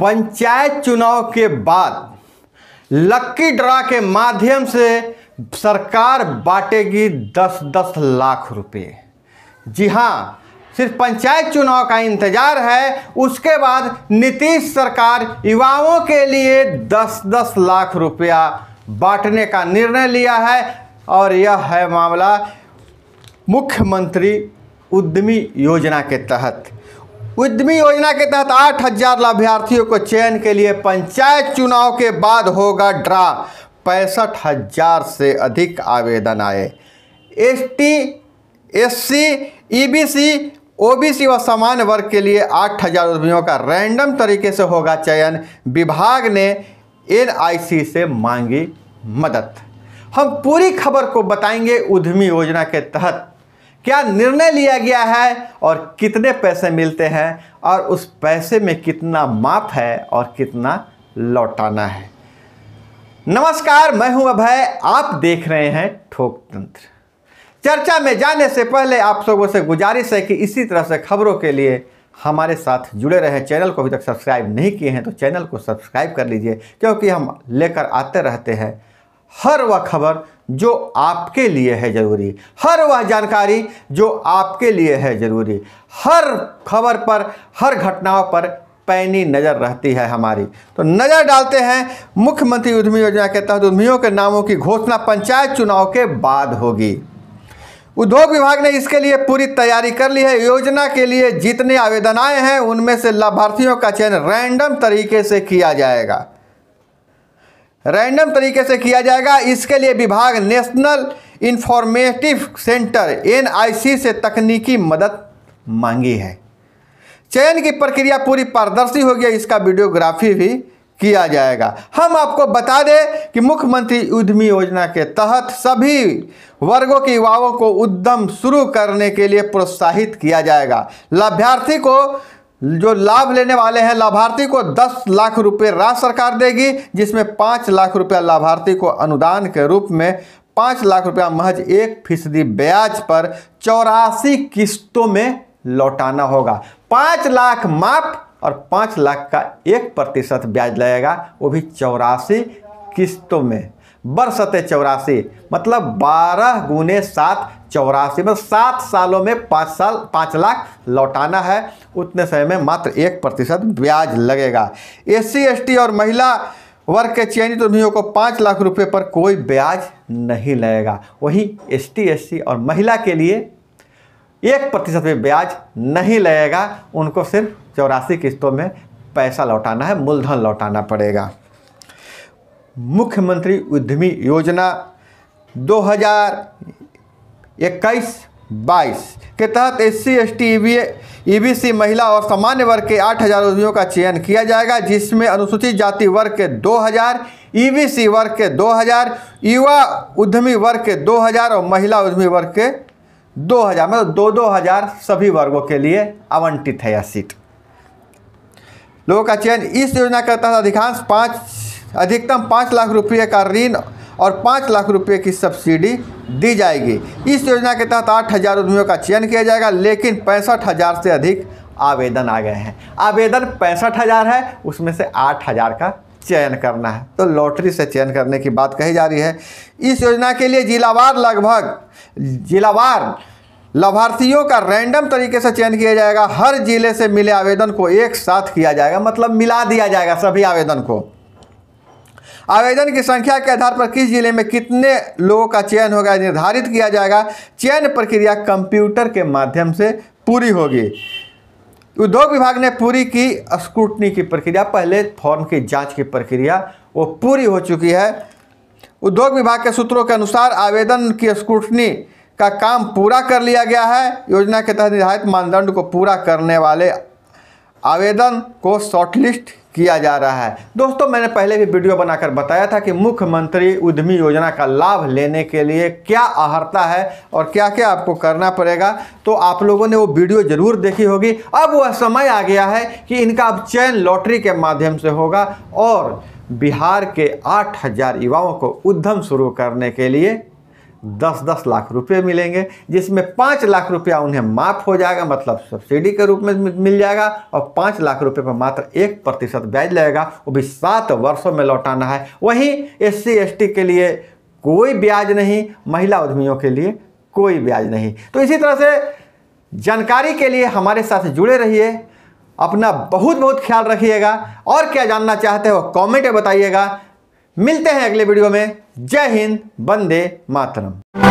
पंचायत चुनाव के बाद लक्की ड्रा के माध्यम से सरकार बांटेगी दस दस लाख रुपए जी हाँ सिर्फ पंचायत चुनाव का इंतजार है उसके बाद नीतीश सरकार युवाओं के लिए दस दस लाख रुपया बांटने का निर्णय लिया है और यह है मामला मुख्यमंत्री उद्यमी योजना के तहत उद्यमी योजना के तहत आठ हजार लाभार्थियों को चयन के लिए पंचायत चुनाव के बाद होगा ड्रा पैंसठ हजार से अधिक आवेदन आए S T S C E B C O B C व सामान्य वर्ग के लिए आठ हजार उद्यमियों का रैंडम तरीके से होगा चयन विभाग ने एन आई सी से मांगी मदद हम पूरी खबर को बताएंगे उद्यमी योजना के तहत क्या निर्णय लिया गया है और कितने पैसे मिलते हैं और उस पैसे में कितना माप है और कितना लौटाना है नमस्कार मैं हूं अभय आप देख रहे हैं ठोक तंत्र चर्चा में जाने से पहले आप लोगों से गुजारिश है कि इसी तरह से खबरों के लिए हमारे साथ जुड़े रहें चैनल को अभी तक सब्सक्राइब नहीं किए हैं तो चैनल को सब्सक्राइब कर लीजिए क्योंकि हम लेकर आते रहते हैं हर वह खबर जो आपके लिए है ज़रूरी हर वह जानकारी जो आपके लिए है ज़रूरी हर खबर पर हर घटनाओं पर पैनी नज़र रहती है हमारी तो नज़र डालते हैं मुख्यमंत्री उद्यमी योजना के तहत उद्यमियों के नामों की घोषणा पंचायत चुनाव के बाद होगी उद्योग विभाग ने इसके लिए पूरी तैयारी कर ली है योजना के लिए जितने आवेदन आए हैं उनमें से लाभार्थियों का चयन रैंडम तरीके से किया जाएगा रैंडम तरीके से किया जाएगा इसके लिए विभाग नेशनल इंफॉर्मेटिव सेंटर एन से तकनीकी मदद मांगी है चयन की प्रक्रिया पूरी पारदर्शी होगी इसका वीडियोग्राफी भी किया जाएगा हम आपको बता दें कि मुख्यमंत्री उद्यमी योजना के तहत सभी वर्गों के युवाओं को उद्यम शुरू करने के लिए प्रोत्साहित किया जाएगा लाभार्थी को जो लाभ लेने वाले हैं लाभार्थी को 10 लाख रुपए राज्य सरकार देगी जिसमें 5 लाख रुपया लाभार्थी को अनुदान के रूप में पाँच लाख रुपया महज एक फीसदी ब्याज पर चौरासी किस्तों में लौटाना होगा पाँच लाख माफ और पाँच लाख का एक प्रतिशत ब्याज लगेगा वो भी चौरासी किस्तों में बरसते चौरासी मतलब बारह गुने सात चौरासी में सात सालों में पाँच साल पाँच लाख लौटाना है उतने समय में मात्र एक प्रतिशत ब्याज लगेगा एस सी और महिला वर्ग के चयनित उद्यमियों को पाँच लाख रुपए पर कोई ब्याज नहीं लगेगा वहीं एस टी और महिला के लिए एक प्रतिशत में ब्याज नहीं लगेगा उनको सिर्फ चौरासी किस्तों में पैसा लौटाना है मूलधन लौटाना पड़ेगा मुख्यमंत्री उद्यमी योजना इक्कीस बाईस के तहत S C S T E B C महिला और सामान्य वर्ग के आठ हज़ार उद्यमियों का चयन किया जाएगा जिसमें अनुसूचित जाति वर्ग के दो हज़ार सी वर्ग के दो हज़ार युवा उद्यमी वर्ग के दो हज़ार और महिला उद्यमी वर्ग के दो हज़ार मतलब दो दो हज़ार सभी वर्गों के लिए आवंटित है यह सीट लोगों का चयन इस योजना के तहत अधिकांश पाँच अधिकतम पाँच लाख रुपये का ऋण और पाँच लाख रुपये की सब्सिडी दी जाएगी इस योजना के तहत आठ हज़ार उद्यमियों का चयन किया जाएगा लेकिन पैंसठ हज़ार से अधिक आवेदन आ गए हैं आवेदन पैंसठ हज़ार है उसमें से आठ हज़ार का चयन करना है तो लॉटरी से चयन करने की बात कही जा रही है इस योजना के लिए जिलावार लगभग जिलावार लाभार्थियों का रैंडम तरीके से चयन किया जाएगा हर जिले से मिले आवेदन को एक साथ किया जाएगा मतलब मिला दिया जाएगा सभी आवेदन को आवेदन की संख्या के आधार पर किस जिले में कितने लोगों का चयन होगा निर्धारित किया जाएगा चयन प्रक्रिया कंप्यूटर के माध्यम से पूरी होगी उद्योग विभाग ने पूरी की स्क्रूटनी की प्रक्रिया पहले फॉर्म की जांच की प्रक्रिया वो पूरी हो चुकी है उद्योग विभाग के सूत्रों के अनुसार आवेदन की स्क्रूटनी का काम पूरा कर लिया गया है योजना के तहत निर्धारित मानदंड को पूरा करने वाले आवेदन को शॉर्टलिस्ट किया जा रहा है दोस्तों मैंने पहले भी वीडियो बनाकर बताया था कि मुख्यमंत्री उद्यमी योजना का लाभ लेने के लिए क्या आहरता है और क्या क्या आपको करना पड़ेगा तो आप लोगों ने वो वीडियो ज़रूर देखी होगी अब वह समय आ गया है कि इनका अब चयन लॉटरी के माध्यम से होगा और बिहार के हज़ार युवाओं को उद्यम शुरू करने के लिए दस दस लाख रुपए मिलेंगे जिसमें पाँच लाख रुपया उन्हें माफ हो जाएगा मतलब सब्सिडी के रूप में मिल जाएगा और पाँच लाख रुपए पर मात्र एक प्रतिशत ब्याज लगेगा वो भी सात वर्षों में लौटाना है वहीं एस सी के लिए कोई ब्याज नहीं महिला उद्यमियों के लिए कोई ब्याज नहीं तो इसी तरह से जानकारी के लिए हमारे साथ जुड़े रहिए अपना बहुत बहुत ख्याल रखिएगा और क्या जानना चाहते हो कॉमेंट में बताइएगा मिलते हैं अगले वीडियो में जय हिंद बंदे मातरम